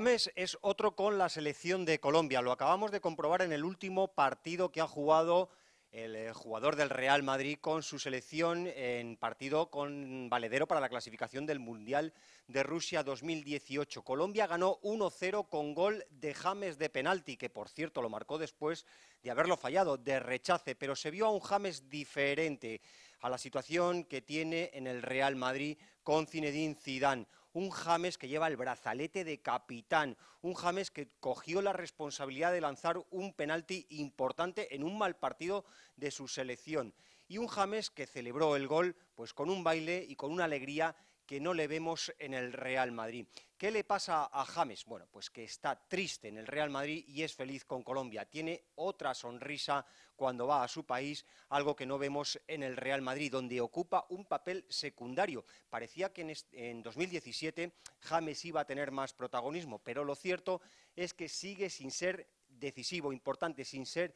James es otro con la selección de Colombia. Lo acabamos de comprobar en el último partido que ha jugado el eh, jugador del Real Madrid con su selección en partido con Valedero para la clasificación del Mundial de Rusia 2018. Colombia ganó 1-0 con gol de James de penalti, que por cierto lo marcó después de haberlo fallado, de rechace, pero se vio a un James diferente a la situación que tiene en el Real Madrid con Zinedine Zidane un James que lleva el brazalete de capitán, un James que cogió la responsabilidad de lanzar un penalti importante en un mal partido de su selección y un James que celebró el gol pues con un baile y con una alegría que no le vemos en el Real Madrid. ¿Qué le pasa a James? Bueno, pues que está triste en el Real Madrid y es feliz con Colombia. Tiene otra sonrisa cuando va a su país, algo que no vemos en el Real Madrid, donde ocupa un papel secundario. Parecía que en, 2017 James iba a tener más protagonismo, pero lo cierto es que sigue sin ser decisivo, importante, sin ser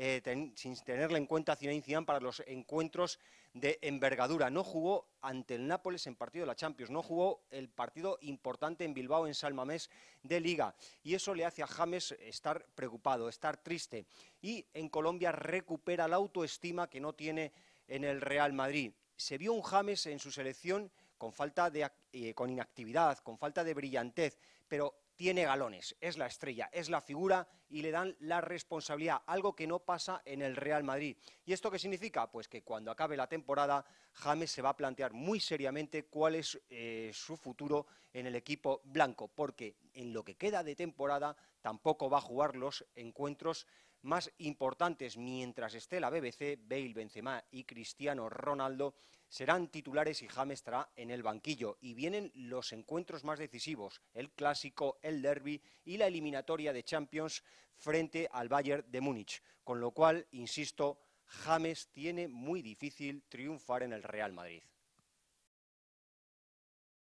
eh, sin tenerle en cuenta a Zinedine para los encuentros de envergadura. No jugó ante el Nápoles en partido de la Champions, no jugó el partido importante en Bilbao en Salmamés de Liga y eso le hace a James estar preocupado, estar triste y en Colombia recupera la autoestima que no tiene en el Real Madrid. Se vio un James en su selección con falta de eh, con inactividad, con falta de brillantez, pero tiene galones, es la estrella, es la figura y le dan la responsabilidad, algo que no pasa en el Real Madrid. ¿Y esto qué significa? Pues que cuando acabe la temporada, James se va a plantear muy seriamente cuál es eh, su futuro en el equipo blanco, porque en lo que queda de temporada tampoco va a jugar los encuentros más importantes mientras esté la BBC, Bale, Benzema y Cristiano Ronaldo serán titulares y James estará en el banquillo. Y vienen los encuentros más decisivos, el clásico, el derby y la eliminatoria de Champions frente al Bayern de Múnich. Con lo cual, insisto, James tiene muy difícil triunfar en el Real Madrid.